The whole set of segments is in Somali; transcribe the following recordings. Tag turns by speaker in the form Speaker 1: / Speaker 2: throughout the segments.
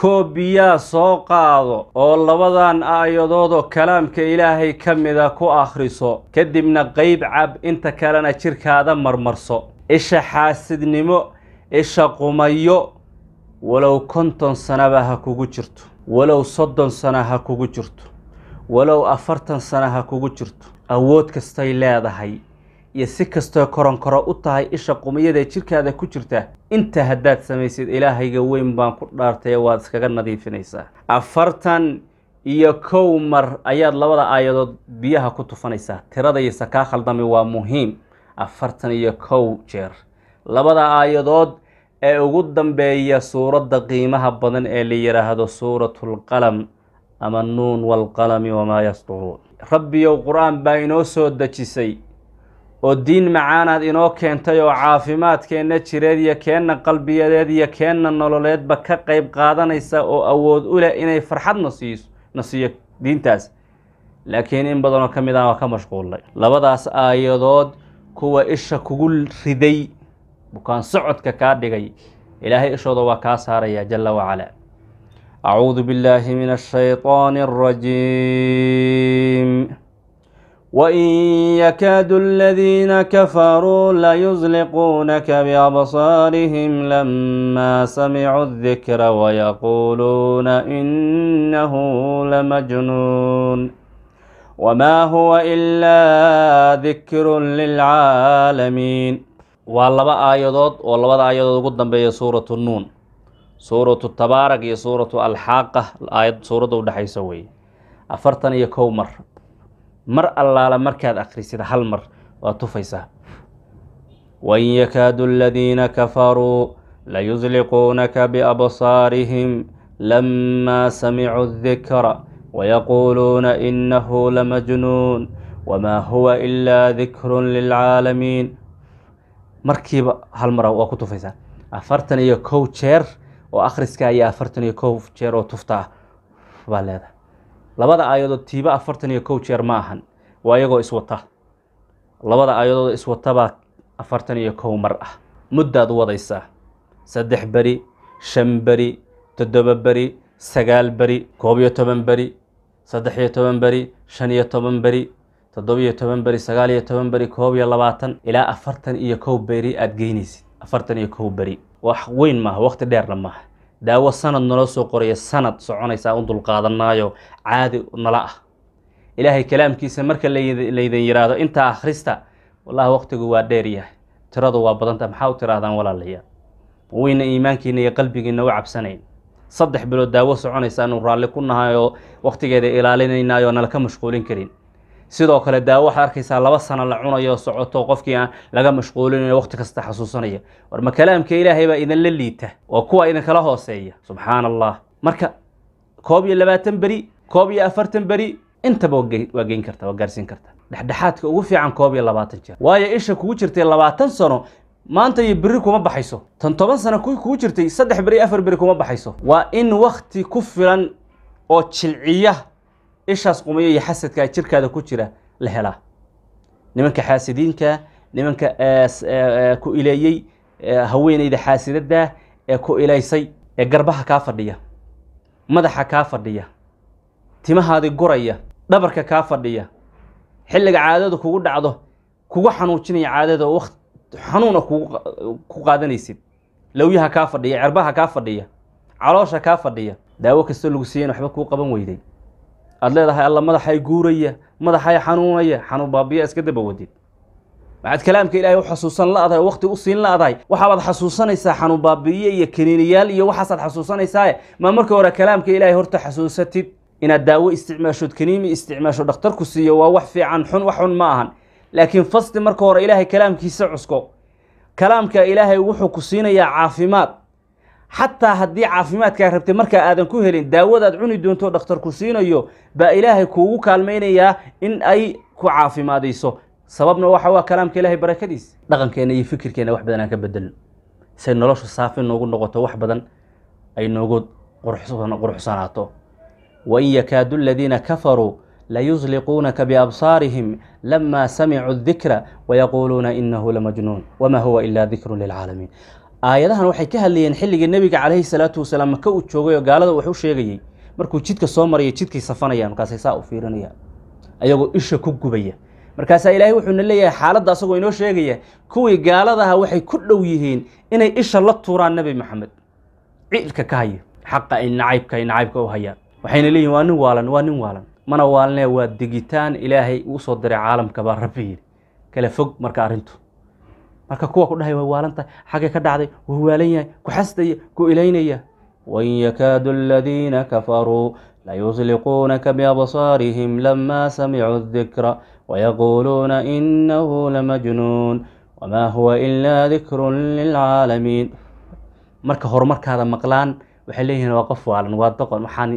Speaker 1: koobiyaa soo qaado oo labadan aayadoodoo kalaamka ilaahay ka mida ku akhriso kadibna qayb cab inta kalena jidhkaada marmarso isha xaasidnimo isha qumayo walow konton sanaba ha kugu jirto walow soddon sana ha kugu jirto walow afartan sana ha kugu jirto awood kastay leedahay iyo si kastoo koronkoro u tahay isha qumiyada jidhkaada ku jirta inta haddaad samaysid ilaahayga weyn baan ku dhaartay waad iskaga nadiifinaysaa afartan iyo kow mar ayaad labada aayadood biyaha ku tufanaysaa tirada iyo sakaa khaldami waa muhiim afartan iyo kow jeer labada aayadood ee ugu dambeeya suuradda qiimaha badan ee la yidhaahdo suuratulqalam ama nuun waalqalami wamaa yasduruun rabbiyow qur-aan baa inoo soo dejisay oo diin macaanaad inoo keentay oo caafimaadkeenna jireed iyo keenna qalbiyadeed iyo keenna nololeedba ka qayb qaadanaysa oo awood u leh inay farxad nasiiso siiyo diintaas laakiin in badanoo ka mid ah waa ka mashquulay labadaas aayadood kuwa isha kugu riday bukaan socodka kaa dhigay ilaahay ishooda waa kaa saaraya jalla wacalaa acuudu billaahi min ashaytaani alrajiim وإن يكاد الذين كفروا ليزلقونك بأبصارهم لما سمعوا الذكر ويقولون إنه لمجنون وما هو إلا ذكر للعالمين والله آيادات والله آيادات قدام بي سورة النون سورة التبارك سورة الحاقة آيات سورة ودحي سوي أفرتني يكومر mar allaala markaad akhrisida hal mar waa tufaysaa wain yakaadu aladiina kafaruu layusliquunaka biabsaarihim lamaa samicuu dikra wayaquuluuna inahu lamajnuun wamaa huwa ilaa dikrun lilcaalamiin markiiba hal mara waa ku tufaysaa afartan iyo kow jeer oo akhriska ayaa afartan iyo kow jeer oo tufta ah baa leedahay labada aayadood tiiba afartan iyo kow jeer ma ahan waa iyagoo iswata labada aayadood iswatabaa afartan iyo kow mar ah muddaad wadaysaa saddex beri shan beri toddoba beri sagaal beri koob iyo toban beri saddex iyo toban beri shan iyo toban beri toddobiyo toban beri sagaal iyo toban beri koob iyo labaatan ilaa afartan iyo kow beri aada geynaysid afartan iyo kow beri wax weyn maaha wakhti dheerna maaha daawo sanad naloo soo qoraya sanad soconaysaa u dulqaadanaayo caadi nala ah ilaahay kalaamkiisa marka laydin yidhaahdo intaa akhrista wallahi waqtigu waa dheer yahay tiradu waa badanta maxaa u tiraahdaan walaalayaal weyna iimaankiina iyo qalbigiina u cabsanayn saddex bilood daawo soconaysa inuu raalli ku nahay oo waqtigeeda ilaalinaynaayo nala ka mashquulin karin sidoo kale daawo waxaad arkaysaa laba sano la cunayo socoto qofkii aan laga mashquulinayo wakti kasta xasuusanaya war ma kalaamka ilaahay baa idinla liita oo kuwa idinkala hooseeya subxaan allah marka koob iyo labaatan beri koob iyo afartan beri intaba waa geyn karta waa gaarsiin karta dhexdhexaadka ugu fiican koob iyo labaatan jeer waayo isha kugu jirtay labaatan sano maanta iyo beri kuma baxayso tan toban sano kugu jirtay saddex beri afar beri kuma baxayso waa in wakti ku filan oo jilciya ishaas qumayo iyo xasadka jirkaada ku jira la helaa nimanka xaasidiinka nimanka eh, eh, eh, ku ileeyey haweenayda xaasidadah ee ku ilaysay ee garbaha kaa fadhiya madaxa kaa fadhiya timahaadii guraya dhabarka kaa fadhiya xilliga caadadu kugu dhacdo kugu xanuujinaya caadada oo wt xanuuna ku qaadanaysid lowyaha kaa fadhiya cerbaha kaa fadhiya caloosha kaa fadhiya daawo kastoo lagu siiyeen waxba kuu qaban weyday aad leedahay alla madaxay guuraya madaxay xanuunaya xanuun baabiya iska dabawedid maxaad kalaamka ilaahay u xasuusan ladahay oo wakti u siin ladahay waxaabaad xasuusanaysaa xanuun baabi'iye iyo kaniiniyaal iyo waxaasaad xasuusanaysaae maa marka hore kalaamka ilaahay horta xasuusatid inaad daawo isticmaashood kaniimi isticmaasho dhakhtarku siiyo waa wax fiican xun wax xun ma ahan laakiin fasti marka hore ilaahay kalaamkiisa cusko kalaamka ilaahay wuxuu ku siinayaa caafimaad xataa haddii caafimaadkaa rabtay markaa aadan ku helin daawadaad cuni doonto dhakhtar ku siinayo baa ilaahay kuugu kaalmaynayaa in ay ku caafimaadayso sababna waxa waa kalaamka ilaahay barakadiis dhaqankeena iyo fikirkeena wax badan aan ka bedelno say noloshu saafi noogu noqoto wax badan ay noogu qurxsanaato wain yakaadu aladiina kafaruu layusliquunaka biabsaarihim lama samicuu dikra wayaquuluuna inahu lamajnuun wama huwa ila dikrun lilcaalamiin aayadahan waxay ka hadlayeen xilligii nebiga calayhi salaatu wasalaam maka uu joogay oo gaalada wax u sheegayey markuu jidka soo maraya jidkay safanayaan markaasay saa u fiirinaya ayagoo isha ku gubaya markaasaa ilaahay wuxuuna leeyahay xaaladda asagoo inoo sheegaya kuwii gaaladaha waxay ku dhow yihiin inay isha la tuuraan nebi maxamed cidilka ka haya xaqa ay nacaybka ay nacaybka u hayaan waxayna leeyihin waa nin waalan waa nin waalan mana waalanee waa degitaan ilaahay uu soo diray caalamkabaa rabbi yidhi kala fog marka arrintu marka kuwa ku dhahay way waalantahay xaggay ka dhacday waa waalan yahay ku xasdaya ku ilaynaya wain yakaadu aladiina kafaruu layusliquunaka biabsaarihim lamaa samicuu dikra wayaquuluuna inahu lamajnuun wamaa huwa ilaa dikrun lilcaalamiin marka horumarkaada maqlaan waxay leeyihiin waa qof waalan waa doqon waxaan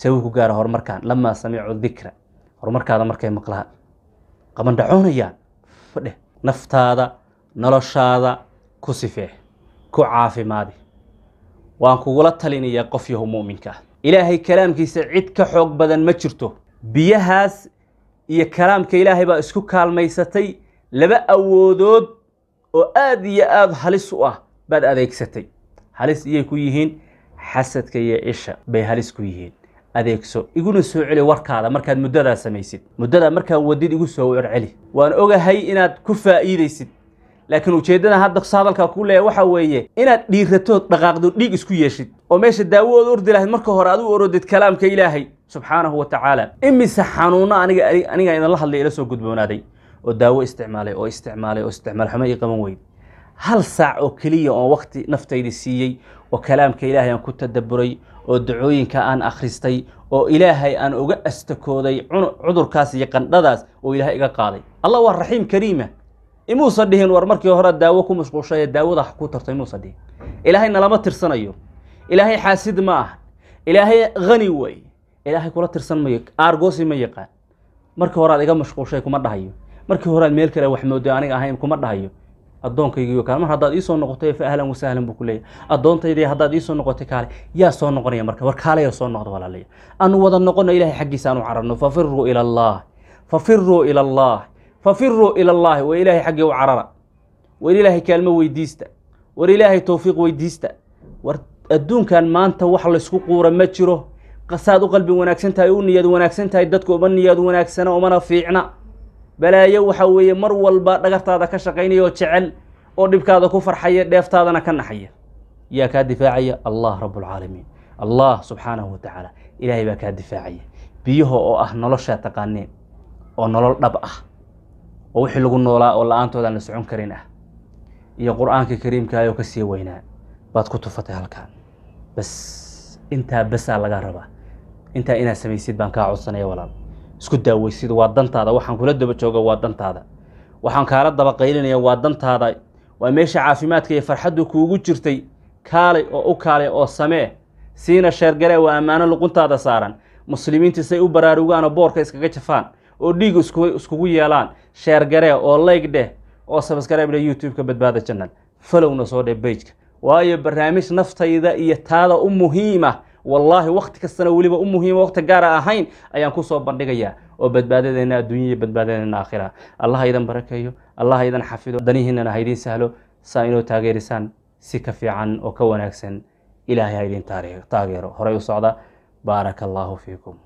Speaker 1: sawi ku gaara horumarkaan lamaa samicuu dikra horumarkaada markay maqlaan qabandhacoonayaan fadhe naftaada noloshaada ku sifee ku caafimaadi waan kugula talinayaa qof yahu mu'minka ilaahay kalaamkiisa cid ka xoog badan ma jirto biyahaas iyo kalaamka ilaahay baa isku kaalmaysatay laba awoodood oo aad iyo aada halis u ah baad adeegsatay halis iyay ku yihiin xasadka iyo isha bay halis ku yihiin adeegso iguna soo celi warkaada markaad muddadaa samaysid muddadaa markaad wadid igu soo warceli waan ogahay inaad ku faa'iidaysid laakiin ujeeddada hadda hadalkaa ku leeya waxaa weeye inaad dhiiratood dhaqaaqdo dhiig isku yeeshid oo meesha daawood ordi lahayd marka hore aad u orodid kalaamka ilaahay subxaanahu watacaala imise xanuuno aniga anigaa idinla hadlay ila soo gudboonaaday oo daawo isticmaalay oo isticmaalay oo isticmaal xumo ii qaban weyd hal saac oo keliya oon wakti naftayda siiyey oo kalaamka ilaahay aan ku tadaburay oo dacooyinka aan akhristay oo ilaahay aan uga astakooday cudurkaas iyo qandhadaas oo ilaahay iga qaaday allah waa raxiim kariima imuusan dhihin war markii hore daawo ku mashquulshay ee daawada ku tarto imuusan dhihin ilaahay nalama tirsanayo ilaahay xaasid ma ah ilaahay hani wey ilaahay kula tirsan mayo aargosi ma yaqaan markii horead iga mashquulshay kuma dhahayo markii horead meel kale wax moodo aniga ahayn kuma dhahayo addoonkaygiiyo kaale mar haddaad iisoo noqotay fa ahlan wasahlan buu ku leeyahy addoontaydi haddaad iisoo noqotay kaale yaa soo noqonaya marka war kaaleya soo noqda walaalaya aanu wada noqono ilaahay xaggiisa aanu cararno fafiruu ila allah fafiruu ila allah fafiruu ila allaahi waa ilaahay xaggii u carara war ilaahay kaalmo weydiista war ilaahay towfiiq weydiista war adduunkan maanta wax laysku quura ma jiro qasaad u qalbi wanaagsan tahay u niyaad wanaagsan tahay dadka uma niyaad wanaagsana umana fiicna balaayo waxaa weeye mar walba dhagartaada ka shaqaynaya oo jecel oo dhibkaada ku farxaya dheeftaadana ka naxaya yaa kaa difaacaya allah rabbulcaalamiin allah subxaanahu wa tacaala ilaahay baa kaa difaacaya biyaho oo ah noloshaa taqaaneen oo nolol dhab ah oo wixii lagu noolaa oo la-aantooda aan la socon karin ah iyo qur-aanka kariimkaayoo ka sii weynaa baad ku tufatay halkaan bas intaa basaa lagaa rabaa intaa inaad samaysid baan kaa codsanaya walaal isku daaweysid waa dantaada waxaan kula daba jooga waa dantaada waxaan kaala daba qaylinaya waa dantaada waa meesha caafimaadka iyo farxaddu kuugu jirtay kaalay oo u kaalay oo samee siina sheergalee waa ammaano luquntaada saaran muslimiintii say u baraarugaanoo boorka iskaga jafaan oo dhiig iskugu yeelaan sheergaree oo layg dheh oo sabaskarayb dheh youtube-ka badbaada channel falowna soo dheh bejka waayo barnaamij naftayda iyo taada u muhiima ah, wallaahi wakhti kastana weliba u muhiima wakhti gaara ah ahayn ayaan ku soo bandhigayaa oo badbaadadeenna adduunya iyo badbaadadeenna aakhira allah idan barakeeyo allah idan xafido danihiinana ha idiin sahlo saa inoo taageerisaan si ka fiican oo ka wanaagsan ilaahay ha idiin taageero horey u socda baaraka allaahu fiikum